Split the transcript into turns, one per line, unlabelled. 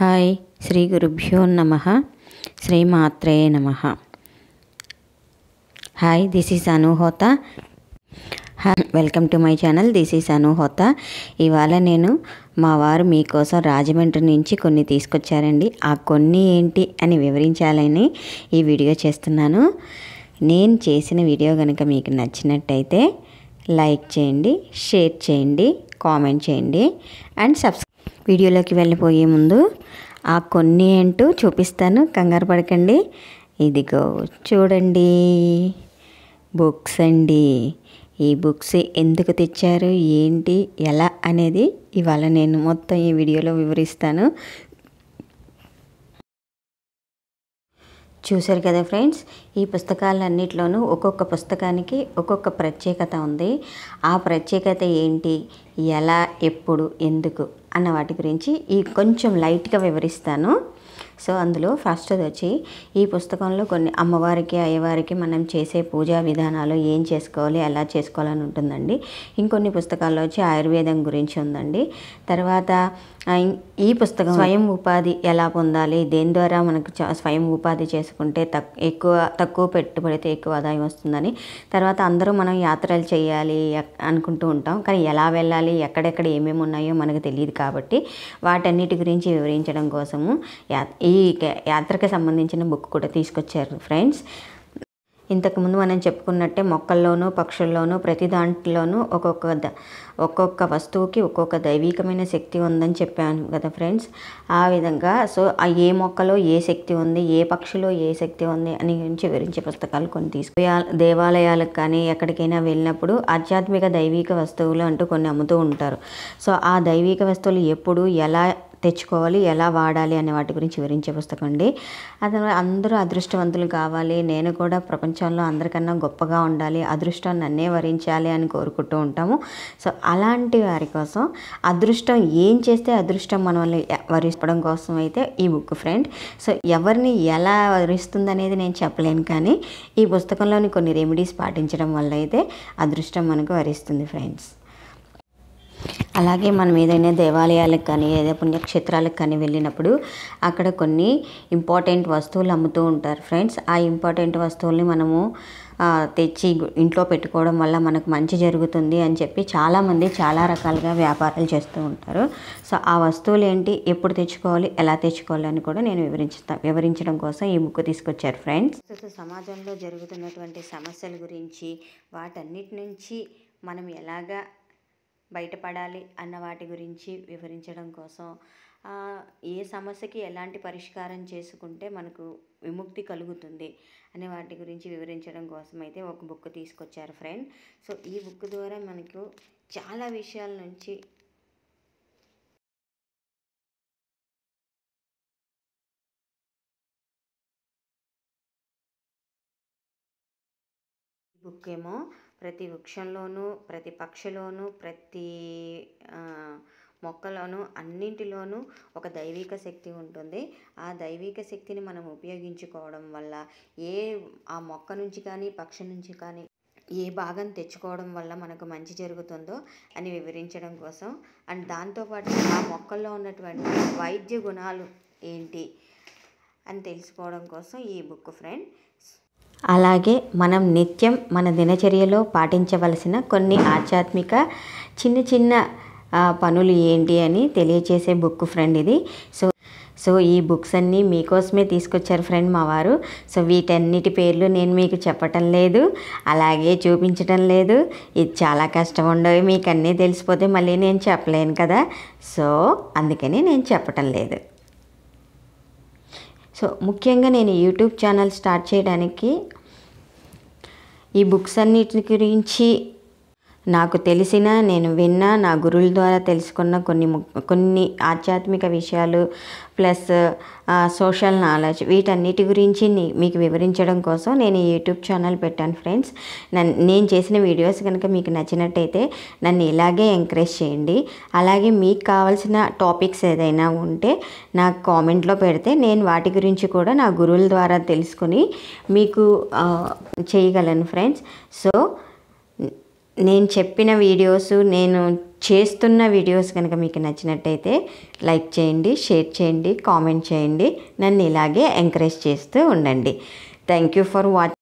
hi Shri గురుభ్యో నమ శ్రీమాత్రే నమ hi this is Anuhota welcome to my channel this is Anuhota ఇవాళ నేను మా వారు మీకోసం రాజమండ్రి నుంచి కొన్ని తీసుకొచ్చారండి ఆ కొన్ని ఏంటి అని వివరించాలని ఈ వీడియో చేస్తున్నాను నేను చేసిన వీడియో కనుక మీకు నచ్చినట్టయితే లైక్ చేయండి షేర్ చేయండి కామెంట్ చేయండి అండ్ సబ్స్క్రైబ్ వీడియోలోకి వెళ్ళిపోయే ముందు ఆ కొన్ని ఏంటో చూపిస్తాను కంగారు పడకండి ఇదిగో చూడండి బుక్స్ అండి ఈ బుక్స్ ఎందుకు తెచ్చారు ఏంటి ఎలా అనేది ఇవాళ నేను మొత్తం ఈ వీడియోలో వివరిస్తాను చూశారు కదా ఫ్రెండ్స్ ఈ పుస్తకాలన్నిటిలోనూ ఒక్కొక్క పుస్తకానికి ఒక్కొక్క ప్రత్యేకత ఉంది ఆ ప్రత్యేకత ఏంటి ఎలా ఎప్పుడు ఎందుకు అన్న వాటి గురించి ఈ కొంచెం లైట్గా వివరిస్తాను సో అందులో ఫస్ట్ది వచ్చి ఈ పుస్తకంలో కొన్ని అమ్మవారికి అయ్యవారికి మనం చేసే పూజా విధానాలు ఏం చేసుకోవాలి ఎలా చేసుకోవాలని ఉంటుందండి ఇంకొన్ని పుస్తకాల్లో వచ్చి ఆయుర్వేదం గురించి ఉందండి తర్వాత ఈ పుస్తకం స్వయం ఉపాధి ఎలా పొందాలి దేని ద్వారా మనకు స్వయం ఉపాధి చేసుకుంటే తక్ ఎక్కువ తక్కువ పెట్టుబడితే ఎక్కువ ఆదాయం వస్తుందని తర్వాత అందరూ మనం యాత్రలు చేయాలి అనుకుంటూ ఉంటాం కానీ ఎలా వెళ్ళాలి ఎక్కడెక్కడ ఏమేమి ఉన్నాయో మనకు తెలియదు కాబట్టి వాటన్నిటి గురించి వివరించడం కోసము ఈ ఈ యాత్రకు సంబంధించిన బుక్ కూడా తీసుకొచ్చారు ఫ్రెండ్స్ ఇంతకుముందు మనం చెప్పుకున్నట్టే మొక్కల్లోనూ పక్షుల్లోనూ ప్రతి దాంట్లోనూ ఒక్కొక్క ద ఒక్కొక్క వస్తువుకి ఒక్కొక్క దైవికమైన శక్తి ఉందని చెప్పాను కదా ఫ్రెండ్స్ ఆ విధంగా సో ఏ మొక్కలో ఏ శక్తి ఉంది ఏ పక్షిలో ఏ శక్తి ఉంది అని గురించి వివరించే పుస్తకాలు కొన్ని తీసుకు దేవాలయాలకు కానీ ఎక్కడికైనా వెళ్ళినప్పుడు ఆధ్యాత్మిక దైవిక వస్తువులు అంటూ కొన్ని అమ్ముతూ ఉంటారు సో ఆ దైవిక వస్తువులు ఎప్పుడు ఎలా తెచ్చుకోవాలి ఎలా వాడాలి అనే వాటి గురించి వివరించే పుస్తకం అండి అది అందరూ అదృష్టవంతులు కావాలి నేను కూడా ప్రపంచంలో అందరికన్నా గొప్పగా ఉండాలి అదృష్టం నన్నే వరించాలి అని కోరుకుంటూ ఉంటాము సో అలాంటి వారి కోసం అదృష్టం ఏం చేస్తే అదృష్టం మనల్ని వరించడం కోసం అయితే ఈ బుక్ ఫ్రెండ్ సో ఎవరిని ఎలా వరిస్తుంది అనేది నేను చెప్పలేను కానీ ఈ పుస్తకంలోని కొన్ని రెమెడీస్ పాటించడం వల్ల అయితే అదృష్టం మనకు వరిస్తుంది ఫ్రెండ్స్ అలాగే మనం ఏదైనా దేవాలయాలకు కానీ ఏదైనా పుణ్యక్షేత్రాలకు కానీ వెళ్ళినప్పుడు అక్కడ కొన్ని ఇంపార్టెంట్ వస్తువులు అమ్ముతూ ఉంటారు ఫ్రెండ్స్ ఆ ఇంపార్టెంట్ వస్తువుల్ని మనము తెచ్చి ఇంట్లో పెట్టుకోవడం వల్ల మనకు మంచి జరుగుతుంది అని చెప్పి చాలామంది చాలా రకాలుగా వ్యాపారాలు చేస్తూ ఉంటారు సో ఆ వస్తువులు ఏంటి ఎప్పుడు తెచ్చుకోవాలి ఎలా తెచ్చుకోవాలి అని కూడా నేను వివరించుతా వివరించడం కోసం ఈ ముక్కు తీసుకొచ్చారు ఫ్రెండ్స్ సమాజంలో జరుగుతున్నటువంటి సమస్యల గురించి వాటన్నిటి నుంచి మనం ఎలాగా బయటపడాలి అన్న వాటి గురించి వివరించడం కోసం ఏ సమస్యకి ఎలాంటి పరిష్కారం చేసుకుంటే మనకు విముక్తి కలుగుతుంది అనే వాటి గురించి వివరించడం కోసం అయితే ఒక బుక్ తీసుకొచ్చారు ఫ్రెండ్ సో ఈ బుక్ ద్వారా మనకు చాలా విషయాల నుంచి బుక్ ఏమో ప్రతి వృక్షంలోనూ ప్రతి పక్షిలోనూ ప్రతి మొక్కలోనూ అన్నింటిలోనూ ఒక దైవిక శక్తి ఉంటుంది ఆ దైవిక శక్తిని మనం ఉపయోగించుకోవడం వల్ల ఏ ఆ మొక్క నుంచి కానీ పక్షి నుంచి కానీ ఏ భాగం తెచ్చుకోవడం వల్ల మనకు మంచి జరుగుతుందో అని వివరించడం కోసం అండ్ దాంతోపాటు ఆ మొక్కల్లో ఉన్నటువంటి వైద్య గుణాలు ఏంటి అని తెలుసుకోవడం కోసం ఈ బుక్ ఫ్రెండ్ అలాగే మనం నిత్యం మన దినచర్యలో పాటించవలసిన కొన్ని ఆధ్యాత్మిక చిన్న చిన్న పనులు ఏంటి అని తెలియచేసే బుక్ ఫ్రెండ్ ఇది సో సో ఈ బుక్స్ అన్నీ మీకోసమే తీసుకొచ్చారు ఫ్రెండ్ మా వారు సో వీటన్నిటి పేర్లు నేను మీకు చెప్పటం లేదు అలాగే చూపించటం లేదు ఇది చాలా కష్టం ఉండవు మీకు అన్నీ తెలిసిపోతే మళ్ళీ నేను చెప్పలేను కదా సో అందుకని నేను చెప్పటం లేదు సో ముఖ్యంగా నేను యూట్యూబ్ ఛానల్ స్టార్ట్ చేయడానికి ఈ బుక్స్ అన్నిటి గురించి నాకు తెలిసిన నేను విన్న నా గురువుల ద్వారా తెలుసుకున్న కొన్ని కొన్ని ఆధ్యాత్మిక విషయాలు ప్లస్ సోషల్ నాలెడ్జ్ వీటన్నిటి గురించి మీకు వివరించడం కోసం నేను యూట్యూబ్ ఛానల్ పెట్టాను ఫ్రెండ్స్ నేను చేసిన వీడియోస్ కనుక మీకు నచ్చినట్టయితే నన్ను ఇలాగే ఎంకరేజ్ చేయండి అలాగే మీకు కావాల్సిన టాపిక్స్ ఏదైనా ఉంటే నాకు కామెంట్లో పెడితే నేను వాటి గురించి కూడా నా గురువుల ద్వారా తెలుసుకుని మీకు చేయగలను ఫ్రెండ్స్ సో నేను చెప్పిన వీడియోస్ నేను చేస్తున్న వీడియోస్ కనుక మీకు నచ్చినట్టయితే లైక్ చేయండి షేర్ చేయండి కామెంట్ చేయండి నన్ను ఇలాగే ఎంకరేజ్ చేస్తూ ఉండండి థ్యాంక్ యూ ఫర్ వాచ్